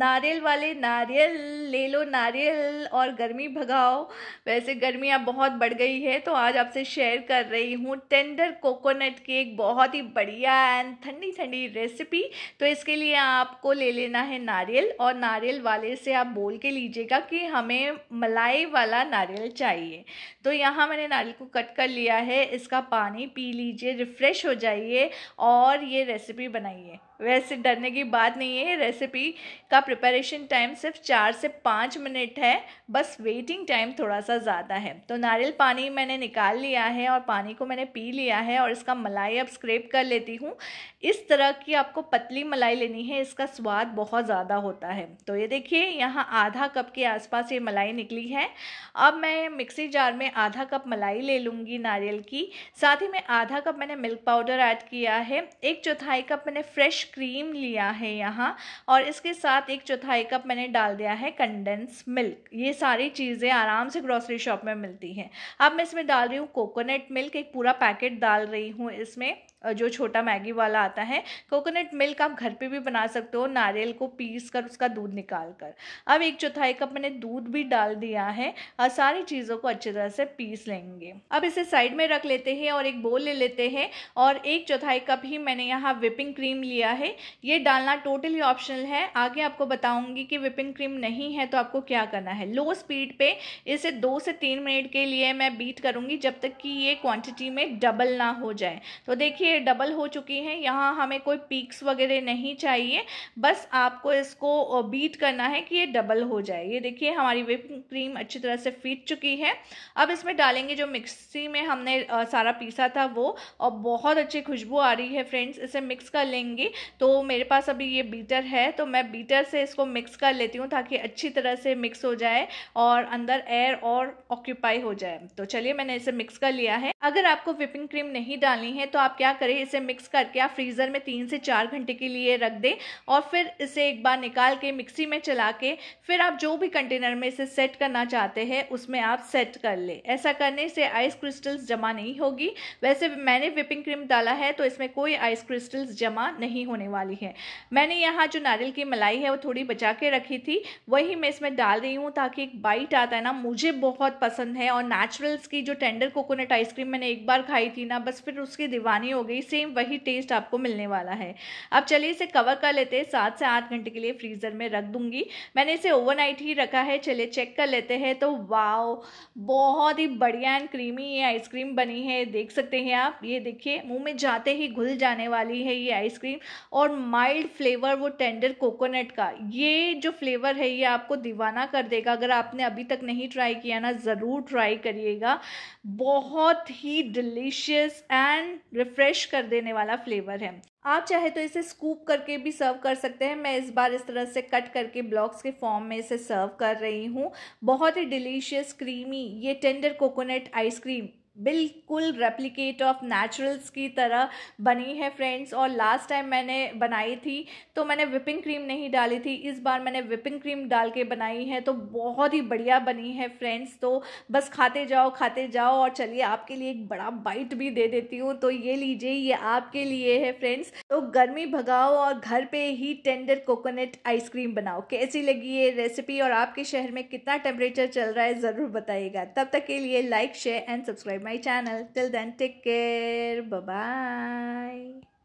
नारियल वाले नारियल ले लो नारियल और गर्मी भगाओ वैसे गर्मी अब बहुत बढ़ गई है तो आज आपसे शेयर कर रही हूँ टेंडर कोकोनट की एक बहुत ही बढ़िया एंड ठंडी ठंडी रेसिपी तो इसके लिए आपको ले लेना है नारियल और नारियल वाले से आप बोल के लीजिएगा कि हमें मलाई वाला नारियल चाहिए तो यहाँ मैंने नारियल को कट कर लिया है इसका पानी पी लीजिए रिफ़्रेश हो जाइए और ये रेसिपी बनाइए वैसे डरने की बात नहीं है रेसिपी का प्रिपरेशन टाइम सिर्फ चार से पाँच मिनट है बस वेटिंग टाइम थोड़ा सा ज़्यादा है तो नारियल पानी मैंने निकाल लिया है और पानी को मैंने पी लिया है और इसका मलाई अब स्क्रेप कर लेती हूँ इस तरह की आपको पतली मलाई लेनी है इसका स्वाद बहुत ज़्यादा होता है तो ये देखिए यहाँ आधा कप के आसपास ये मलाई निकली है अब मैं मिक्सी जार में आधा कप मलाई ले लूँगी नारियल की साथ ही में आधा कप मैंने मिल्क पाउडर ऐड किया है एक चौथाई कप मैंने फ्रेश क्रीम लिया है यहाँ और इसके साथ एक एक चौथाई कप मैंने डाल दिया है कंडेंस मिल्क ये सारी चीज़ें आराम से ग्रॉसरी शॉप में मिलती हैं अब मैं इसमें डाल रही हूँ कोकोनट मिल्क एक पूरा पैकेट डाल रही हूँ इसमें जो छोटा मैगी वाला आता है कोकोनट मिल्क आप घर पे भी बना सकते हो नारियल को पीस कर उसका दूध निकाल कर अब एक चौथाई कप मैंने दूध भी डाल दिया है और सारी चीज़ों को अच्छे तरह से पीस लेंगे अब इसे साइड में रख लेते हैं और एक बोल ले लेते हैं और एक चौथाई कप ही मैंने यहाँ विपिंग क्रीम लिया है ये डालना टोटली ऑप्शनल है आगे आपको आपको बताऊंगी कि विपिंग क्रीम नहीं है तो आपको क्या करना है लो स्पीड पे इसे दो से तीन मिनट के लिए मैं बीट करूँगी जब तक कि ये क्वांटिटी में डबल ना हो जाए तो देखिए डबल हो चुकी है यहाँ हमें कोई पीक्स वगैरह नहीं चाहिए बस आपको इसको बीट करना है कि ये डबल हो जाए ये देखिए हमारी विपिंग क्रीम अच्छी तरह से फीट चुकी है अब इसमें डालेंगे जो मिक्सी में हमने सारा पीसा था वो और बहुत अच्छी खुशबू आ रही है फ्रेंड्स इसे मिक्स कर लेंगे तो मेरे पास अभी ये बीटर है तो मैं बीटर से इसको मिक्स कर लेती हूँ ताकि अच्छी तरह से मिक्स हो जाए और अंदर एयर और ऑक्यूपाई हो जाए तो चलिए मैंने इसे मिक्स कर लिया है अगर आपको विपिंग क्रीम नहीं डालनी है तो आप क्या करें इसे मिक्स करके आप फ्रीज़र में तीन से चार घंटे के लिए रख दें और फिर इसे एक बार निकाल के मिक्सी में चला के फिर आप जो भी कंटेनर में इसे सेट करना चाहते हैं उसमें आप सेट कर ले ऐसा करने से आइस क्रिस्टल्स जमा नहीं होगी वैसे मैंने विपिंग क्रीम डाला है तो इसमें कोई आइस क्रिस्टल्स जमा नहीं होने वाली है मैंने यहाँ जो नारियल की मलाई है वो थोड़ी बचा के रखी थी वही मैं इसमें डाल रही हूँ ताकि एक बाइट आता है ना मुझे बहुत पसंद है और नेचुरल्स की जो टेंडर कोकोनट आइसक्रीम मैंने एक बार खाई थी ना बस फिर उसकी दीवानी हो गई सेम वही टेस्ट आपको मिलने वाला है अब चलिए इसे कवर कर लेते हैं सात से आठ घंटे के लिए फ्रीज़र में रख दूंगी मैंने इसे ओवरनाइट ही रखा है चलिए चेक कर लेते हैं तो वाओ बहुत ही बढ़िया एंड क्रीमी ये आइसक्रीम बनी है देख सकते हैं आप ये देखिए मुंह में जाते ही घुल जाने वाली है ये आइसक्रीम और माइल्ड फ्लेवर वो टेंडर कोकोनट का ये जो फ्लेवर है ये आपको दीवाना कर देगा अगर आपने अभी तक नहीं ट्राई किया ना ज़रूर ट्राई करिएगा बहुत ही डिलीशियस एंड रिफ़्रेश कर देने वाला फ्लेवर है आप चाहे तो इसे स्कूप करके भी सर्व कर सकते हैं मैं इस बार इस तरह से कट करके ब्लॉक्स के फॉर्म में इसे सर्व कर रही हूँ बहुत ही डिलीशियस क्रीमी ये टेंडर कोकोनट आइसक्रीम बिल्कुल रेप्लिकेट ऑफ नेचुरल्स की तरह बनी है फ्रेंड्स और लास्ट टाइम मैंने बनाई थी तो मैंने विपिंग क्रीम नहीं डाली थी इस बार मैंने विपिंग क्रीम डाल के बनाई है तो बहुत ही बढ़िया बनी है फ्रेंड्स तो बस खाते जाओ खाते जाओ और चलिए आपके लिए एक बड़ा बाइट भी दे देती हूँ तो ये लीजिए ये आपके लिए है फ्रेंड्स तो गर्मी भगाओ और घर पर ही टेंडर कोकोनट आइसक्रीम बनाओ कैसी लगी ये रेसिपी और आपके शहर में कितना टेम्परेचर चल रहा है ज़रूर बताइएगा तब तक के लिए like share and subscribe subscribe my channel. Till then, take care. Bye-bye.